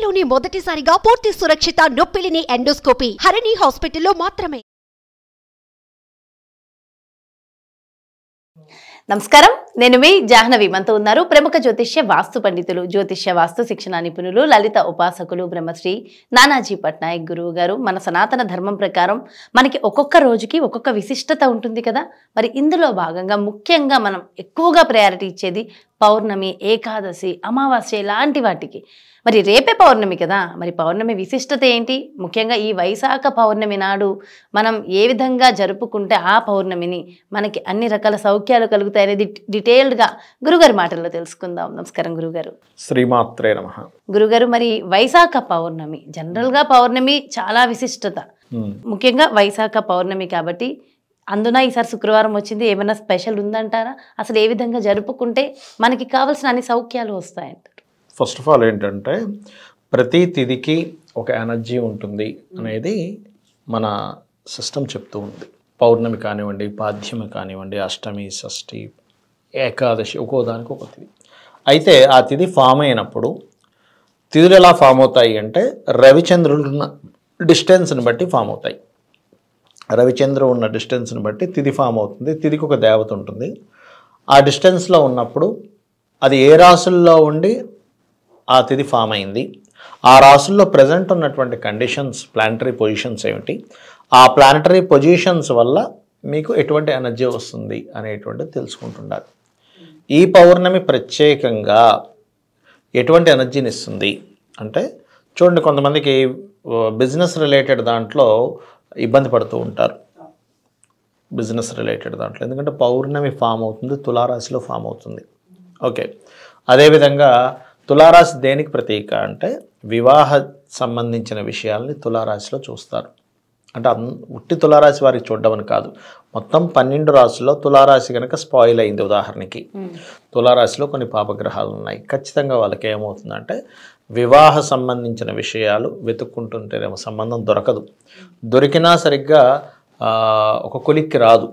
ఏపీలోనే మొదటిసారిగా పూర్తి సురక్షిత నొప్పిలిని ఎండోస్కోపీ హరిణి హాస్పిటల్లో మాత్రమే నమస్కారం నేను మీ జాహ్నవి మనతో ఉన్నారు ప్రముఖ జ్యోతిష్య వాస్తు పండితులు జ్యోతిష్య వాస్తు శిక్షణ నిపుణులు లలిత ఉపాసకులు బ్రహ్మశ్రీ నానాజీ పట్నాయక్ గురువు గారు మన సనాతన ధర్మం ప్రకారం మనకి ఒక్కొక్క రోజుకి ఒక్కొక్క విశిష్టత ఉంటుంది కదా మరి ఇందులో భాగంగా ముఖ్యంగా మనం ఎక్కువగా ప్రయారిటీ ఇచ్చేది పౌర్ణమి ఏకాదశి అమావాస్య ఇలాంటి వాటికి మరి రేపే పౌర్ణమి కదా మరి పౌర్ణమి విశిష్టత ఏంటి ముఖ్యంగా ఈ వైశాఖ పౌర్ణమి నాడు మనం ఏ విధంగా జరుపుకుంటే ఆ పౌర్ణమిని మనకి అన్ని రకాల సౌఖ్యాలు కలుగుతాయనేది డీటెయిల్డ్గా గురుగారి మాటల్లో తెలుసుకుందాం నమస్కారం గురుగారు శ్రీమాత్రే నమ గురుగారు మరి వైశాఖ పౌర్ణమి జనరల్గా పౌర్ణమి చాలా విశిష్టత ముఖ్యంగా వైశాఖ పౌర్ణమి కాబట్టి అందున ఈసారి శుక్రవారం వచ్చింది ఏమైనా స్పెషల్ ఉందంటారా అసలు ఏ విధంగా జరుపుకుంటే మనకి కావాల్సిన అన్ని సౌఖ్యాలు వస్తాయంటారు ఫస్ట్ ఆఫ్ ఆల్ ఏంటంటే ప్రతి తిథికి ఒక ఎనర్జీ ఉంటుంది అనేది మన సిస్టమ్ చెప్తూ ఉంది పౌర్ణమి కానివ్వండి పాద్యమి కానివ్వండి అష్టమి షష్ఠి ఏకాదశి ఒక్కో దానికి ఒక తిథి అయితే ఆ తిథి ఫామ్ అయినప్పుడు తిథులు ఎలా ఫామ్ అవుతాయి అంటే రవిచంద్రుడున్న డిస్టెన్స్ని బట్టి ఫామ్ అవుతాయి రవిచంద్ర ఉన్న డిస్టెన్స్ని బట్టి తిది ఫామ్ అవుతుంది తిదికి ఒక దేవత ఉంటుంది ఆ డిస్టెన్స్లో ఉన్నప్పుడు అది ఏ రాసుల్లో ఉండి ఆ తిది ఫామ్ అయింది ఆ రాసుల్లో ప్రజెంట్ ఉన్నటువంటి కండిషన్స్ ప్లానటరీ పొజిషన్స్ ఏమిటి ఆ ప్లానటరీ పొజిషన్స్ వల్ల మీకు ఎటువంటి ఎనర్జీ వస్తుంది అనేటువంటిది తెలుసుకుంటుండాలి ఈ పౌర్ణమి ప్రత్యేకంగా ఎటువంటి ఎనర్జీని ఇస్తుంది అంటే చూడండి కొంతమందికి బిజినెస్ రిలేటెడ్ దాంట్లో ఇబ్బంది పడుతూ ఉంటారు బిజినెస్ రిలేటెడ్ దాంట్లో ఎందుకంటే పౌర్ణమి ఫామ్ అవుతుంది తులారాశిలో ఫామ్ అవుతుంది ఓకే అదేవిధంగా తులారాశి దేనికి ప్రతీక అంటే వివాహ సంబంధించిన విషయాల్ని తులారాశిలో చూస్తారు అంటే అన్ ఉట్టి తులారాశి వారికి చూడడం కాదు మొత్తం పన్నెండు రాశుల్లో తులారాశి కనుక స్పాయిల్ అయింది ఉదాహరణకి తులారాశిలో కొన్ని పాపగ్రహాలు ఉన్నాయి ఖచ్చితంగా వాళ్ళకి ఏమవుతుందంటే వివాహ సంబంధించిన విషయాలు వెతుక్కుంటుంటేనేమో సంబంధం దొరకదు దొరికినా సరిగ్గా ఒక కొలిక్కి రాదు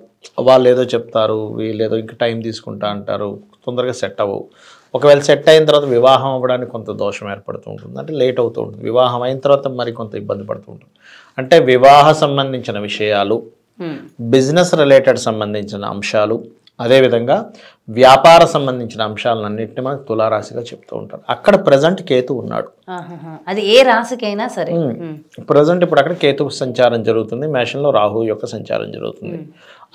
వాళ్ళు ఏదో చెప్తారు వీళ్ళు ఏదో ఇంకా టైం తీసుకుంటా అంటారు తొందరగా సెట్ అవ్వవు ఒకవేళ సెట్ అయిన తర్వాత వివాహం అవ్వడానికి కొంత దోషం ఏర్పడుతూ ఉంటుంది అంటే లేట్ అవుతూ ఉంటుంది వివాహం అయిన తర్వాత మరి కొంత ఇబ్బంది పడుతూ ఉంటుంది అంటే వివాహ సంబంధించిన విషయాలు బిజినెస్ రిలేటెడ్ సంబంధించిన అంశాలు అదేవిధంగా వ్యాపార సంబంధించిన అంశాలన్నింటినీ మనకు తులారాశిగా చెప్తూ ఉంటారు అక్కడ ప్రజెంట్ కేతు ఉన్నాడు అది ఏ రాశికైనా సరే ప్రజెంట్ ఇప్పుడు అక్కడ కేతు సంచారం జరుగుతుంది మేషంలో రాహు యొక్క సంచారం జరుగుతుంది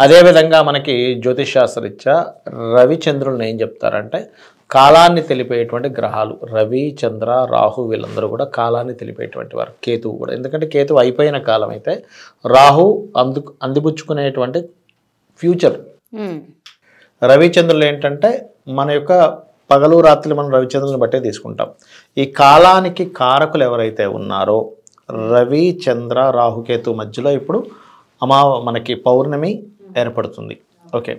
అదేవిధంగా మనకి జ్యోతిష్ శాస్త్రరీత్యా రవిచంద్రులను ఏం చెప్తారంటే కాలాన్ని తెలిపేటువంటి గ్రహాలు రవి చంద్ర రాహు వీళ్ళందరూ కూడా కాలాన్ని తెలిపేటువంటి వారు కేతువు కూడా ఎందుకంటే కేతువు అయిపోయిన కాలం అయితే రాహు అందు అందిపుచ్చుకునేటువంటి ఫ్యూచర్ రవిచంద్రులు ఏంటంటే మన యొక్క పగలు రాత్రి మనం రవిచంద్రుని బట్టే తీసుకుంటాం ఈ కాలానికి కారకులు ఎవరైతే ఉన్నారో రవి చంద్ర రాహుకేతు మధ్యలో ఇప్పుడు అమా మనకి పౌర్ణమి ఏర్పడుతుంది ఓకే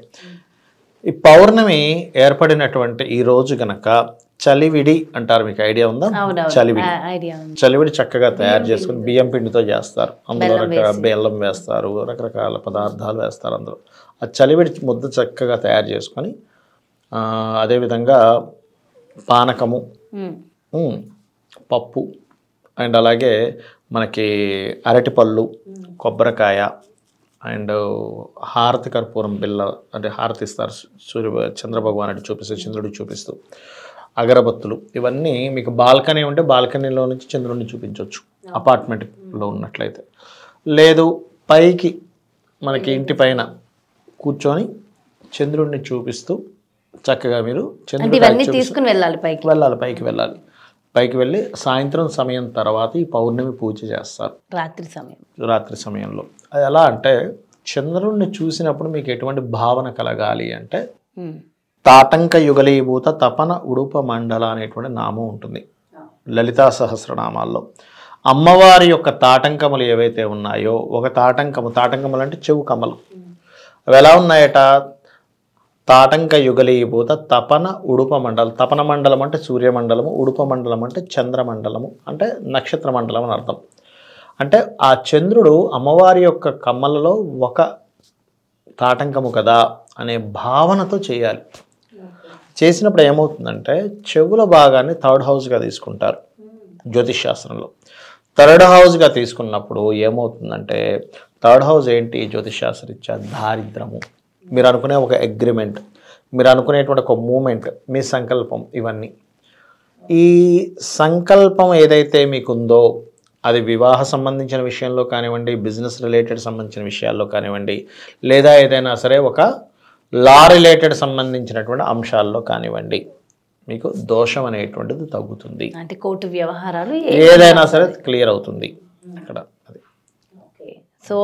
ఈ పౌర్ణమి ఏర్పడినటువంటి ఈ రోజు గనక చలివిడి అంటారు మీకు ఐడియా ఉందా చలివిడి చలివిడి చక్కగా తయారు చేసుకుని బియ్యం పిండితో చేస్తారు అందులో రకరకాల బెల్లం వేస్తారు రకరకాల పదార్థాలు వేస్తారు అందులో ఆ చలివిడి ముద్ద చక్కగా తయారు చేసుకొని అదేవిధంగా పానకము పప్పు అండ్ అలాగే మనకి అరటిపళ్ళు కొబ్బరికాయ అండ్ హారతి కర్పూరం బిల్ల అంటే హారతి ఇస్తారు సూర్య చంద్రభగవాన్ అంటే చూపిస్తూ చంద్రుడు చూపిస్తూ అగరబత్తులు ఇవన్నీ మీకు బాల్కనీ ఉంటే బాల్కనీలో నుంచి చంద్రుడిని చూపించవచ్చు అపార్ట్మెంట్లో ఉన్నట్లయితే లేదు పైకి మనకి hmm. ఇంటి పైన కూర్చొని చంద్రుడిని చూపిస్తూ చక్కగా మీరు చంద్రుడిని తీసుకుని వెళ్ళాలి పైకి వెళ్ళాలి పైకి వెళ్ళాలి పైకి వెళ్ళి సాయంత్రం సమయం తర్వాత ఈ పౌర్ణమి పూజ చేస్తారు రాత్రి సమయం రాత్రి సమయంలో అది ఎలా అంటే చంద్రుణ్ణి చూసినప్పుడు మీకు ఎటువంటి భావన కలగాలి అంటే తాటంక యుగలీభూత తపన ఉడుప మండల అనేటువంటి నామం ఉంటుంది లలితా సహస్రనామాల్లో అమ్మవారి యొక్క తాటంకములు ఏవైతే ఉన్నాయో ఒక తాటంకము తాటంకములు అంటే చెవు కమలు అవి ఎలా ఉన్నాయట తాటంక యుగలీభూత తపన ఉడుప మండలం తపన మండలం అంటే సూర్యమండలము ఉడుప మండలం అంటే చంద్రమండలము అంటే నక్షత్ర మండలం అని అర్థం అంటే ఆ చంద్రుడు అమ్మవారి యొక్క కమ్మలలో ఒక తాటంకము కదా అనే భావనతో చేయాలి చేసినప్పుడు ఏమవుతుందంటే చెవుల భాగాన్ని థర్డ్ హౌస్గా తీసుకుంటారు జ్యోతిష్ శాస్త్రంలో థర్డ్ హౌస్గా తీసుకున్నప్పుడు ఏమవుతుందంటే థర్డ్ హౌస్ ఏంటి జ్యోతిష్ శాస్త్రరీత్యా దారిద్రము మీరు అనుకునే ఒక అగ్రిమెంట్ మీరు అనుకునేటువంటి ఒక మూమెంట్ మీ సంకల్పం ఇవన్నీ ఈ సంకల్పం ఏదైతే మీకుందో అది వివాహ సంబంధించిన విషయంలో కానివ్వండి బిజినెస్ రిలేటెడ్ సంబంధించిన విషయాల్లో కానివ్వండి లేదా ఏదైనా సరే ఒక లా రిలేటెడ్ సంబంధించినటువంటి అంశాల్లో కానివ్వండి మీకు దోషం అనేటువంటిది తగ్గుతుంది అంటే కోర్టు వ్యవహారాలు ఏదైనా సరే క్లియర్ అవుతుంది అక్కడ సో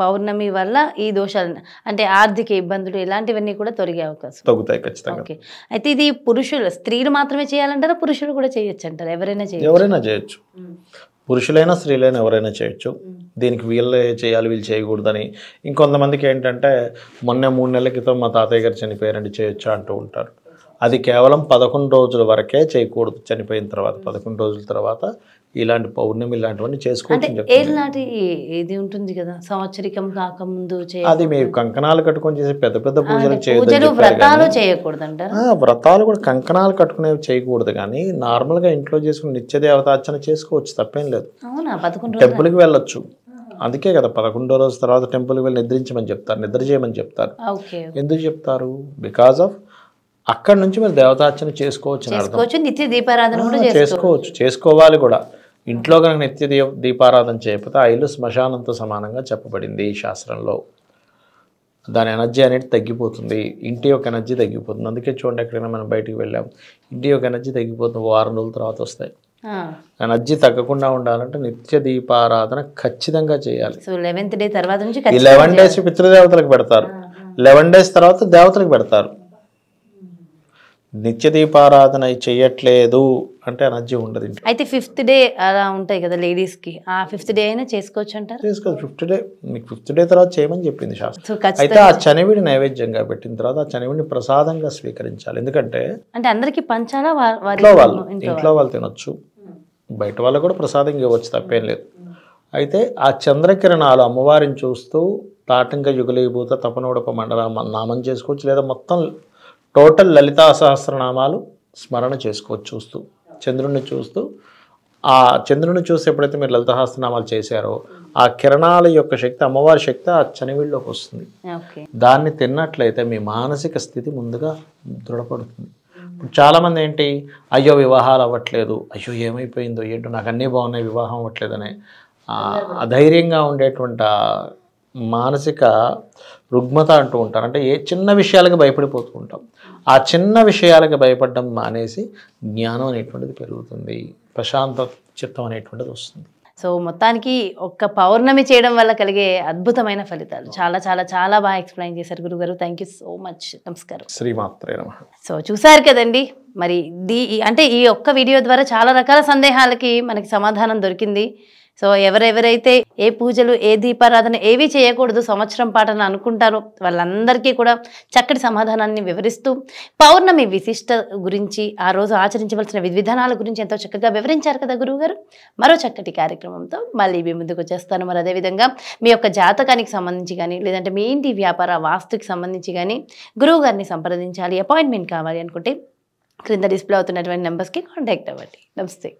పౌర్ణమి వల్ల ఈ దోషాలు అంటే ఆర్థిక ఇబ్బందులు ఇలాంటివన్నీ కూడా తొలగే అవకాశం తగ్గుతాయి ఖచ్చితంగా ఓకే అయితే ఇది పురుషులు స్త్రీలు మాత్రమే చేయాలంటారా పురుషులు కూడా చేయొచ్చు అంటారు ఎవరైనా చేయొచ్చు ఎవరైనా చేయొచ్చు పురుషులైనా స్త్రీలైనా ఎవరైనా చేయొచ్చు దీనికి వీళ్ళే చేయాలి వీళ్ళు చేయకూడదని ఇంకొంతమందికి ఏంటంటే మొన్న మూడు నెలల క్రితం మా తాతయ్య గారు చనిపోయారండి చేయొచ్చా అంటూ ఉంటారు అది కేవలం పదకొండు రోజుల వరకే చేయకూడదు చనిపోయిన తర్వాత పదకొండు రోజుల తర్వాత ఇలాంటి పౌర్ణమి ఇలాంటివన్నీ చేసుకోవచ్చు అది మీరు కంకణాలు కట్టుకొని చేసే పెద్ద పెద్ద పూజలు వ్రతాలు వ్రతాలు కూడా కంకణాలు కట్టుకునేవి చేయకూడదు కానీ నార్మల్గా ఇంట్లో చేసుకుని నిత్య దేవతార్చన చేసుకోవచ్చు తప్పేం లేదు టెంపుల్కి వెళ్ళొచ్చు అందుకే కదా పదకొండో రోజు తర్వాత టెంపుల్కి వెళ్ళి నిద్రించమని చెప్తారు నిద్ర చేయమని చెప్తారు ఎందుకు చెప్తారు బికాస్ ఆఫ్ అక్కడ నుంచి మీరు దేవతార్చన చేసుకోవచ్చు నిత్య దీపారాధన కూడా చేసుకోవచ్చు చేసుకోవాలి కూడా ఇంట్లో కనుక నిత్య దీపారాధన చేయకపోతే ఆ ఇల్లు శ్మశానంతో సమానంగా చెప్పబడింది ఈ శాస్త్రంలో దాని ఎనర్జీ అనేది తగ్గిపోతుంది ఇంటి యొక్క ఎనర్జీ తగ్గిపోతుంది అందుకే చూడండి ఎక్కడైనా మనం బయటికి వెళ్ళాం ఇంటి యొక్క ఎనర్జీ తగ్గిపోతుంది వారం రోజుల తర్వాత వస్తాయి ఎనర్జీ తగ్గకుండా ఉండాలంటే నిత్య దీపారాధన ఖచ్చితంగా చేయాలి లెవెన్త్ డే తర్వాత నుంచి లెవెన్ డేస్ పితృదేవతలకు పెడతారు లెవెన్ డేస్ తర్వాత దేవతలకు పెడతారు నిత్య దీపారాధన చేయట్లేదు అంటే ఎనర్జీ ఉండదు అయితే ఫిఫ్త్ డే అలా ఉంటాయి కదా లేడీస్ కి ఆ ఫిఫ్త్ డే అయినా చేసుకోవచ్చు అంటారు చేసుకోవచ్చు ఫిఫ్త్ డే మీకు ఫిఫ్త్ డే తర్వాత చేయమని చెప్పింది శాస్త్రం అయితే ఆ చనివిడి నైవేద్యంగా పెట్టిన తర్వాత ఆ చనివిడిని ప్రసాదంగా స్వీకరించాలి ఎందుకంటే అంటే అందరికి పంచాలా ఇంట్లో వాళ్ళు ఇంట్లో వాళ్ళు తినొచ్చు బయట వాళ్ళు కూడా ప్రసాదంగా ఇవ్వచ్చు తప్పేం లేదు అయితే ఆ చంద్రకిరణాలు అమ్మవారిని చూస్తూ తాటంక యుగలీభూత తపనోడప మండలం నామం చేసుకోవచ్చు లేదా మొత్తం టోటల్ లలితా సహస్రనామాలు స్మరణ చేసుకోవచ్చు చూస్తూ చంద్రుడిని చూస్తూ ఆ చంద్రుని చూసి ఎప్పుడైతే మీరు సహస్రనామాలు చేశారో ఆ కిరణాల యొక్క శక్తి అమ్మవారి శక్తి ఆ చనివిళ్ళలోకి వస్తుంది దాన్ని తిన్నట్లయితే మీ మానసిక స్థితి ముందుగా దృఢపడుతుంది ఇప్పుడు చాలామంది ఏంటి అయ్యో వివాహాలు అవ్వట్లేదు అయ్యో ఏమైపోయిందో ఏంటో నాకు అన్నీ బాగున్నాయి వివాహం అవ్వట్లేదనే అధైర్యంగా ఉండేటువంటి మానసిక రుగ్మత అంటూ ఉంటారు అంటే ఏ చిన్న విషయాలకు భయపడిపోతూ ఉంటాం ఆ చిన్న విషయాలకు భయపడడం మానేసి జ్ఞానం అనేటువంటిది పెరుగుతుంది ప్రశాంత చిత్తం అనేటువంటిది వస్తుంది సో మొత్తానికి ఒక్క పౌర్ణమి చేయడం వల్ల కలిగే అద్భుతమైన ఫలితాలు చాలా చాలా చాలా బాగా ఎక్స్ప్లెయిన్ చేశారు గురుగారు థ్యాంక్ సో మచ్ నమస్కారం శ్రీమాత్రే నమ సో చూసారు కదండి మరి దీ అంటే ఈ ఒక్క వీడియో ద్వారా చాలా రకాల సందేహాలకి మనకి సమాధానం దొరికింది సో ఎవరెవరైతే ఏ పూజలు ఏ దీపారాధన ఏవి చేయకూడదు సంవత్సరం పాటను అనుకుంటారో వాళ్ళందరికీ కూడా చక్కటి సమాధానాన్ని వివరిస్తూ పౌర్ణమి విశిష్ట గురించి ఆ రోజు ఆచరించవలసిన విధానాల గురించి ఎంతో చక్కగా వివరించారు కదా గురువుగారు మరో చక్కటి కార్యక్రమంతో మళ్ళీ మీ ముందుకు వచ్చేస్తాను మరి అదేవిధంగా మీ యొక్క జాతకానికి సంబంధించి కానీ లేదంటే మీ ఇంటి వ్యాపార వాస్తుకి సంబంధించి కానీ గురువుగారిని సంప్రదించాలి అపాయింట్మెంట్ కావాలి అనుకుంటే క్రింద డిస్ప్లే అవుతున్నటువంటి నెంబర్స్కి కాంటాక్ట్ అవ్వండి నమస్తే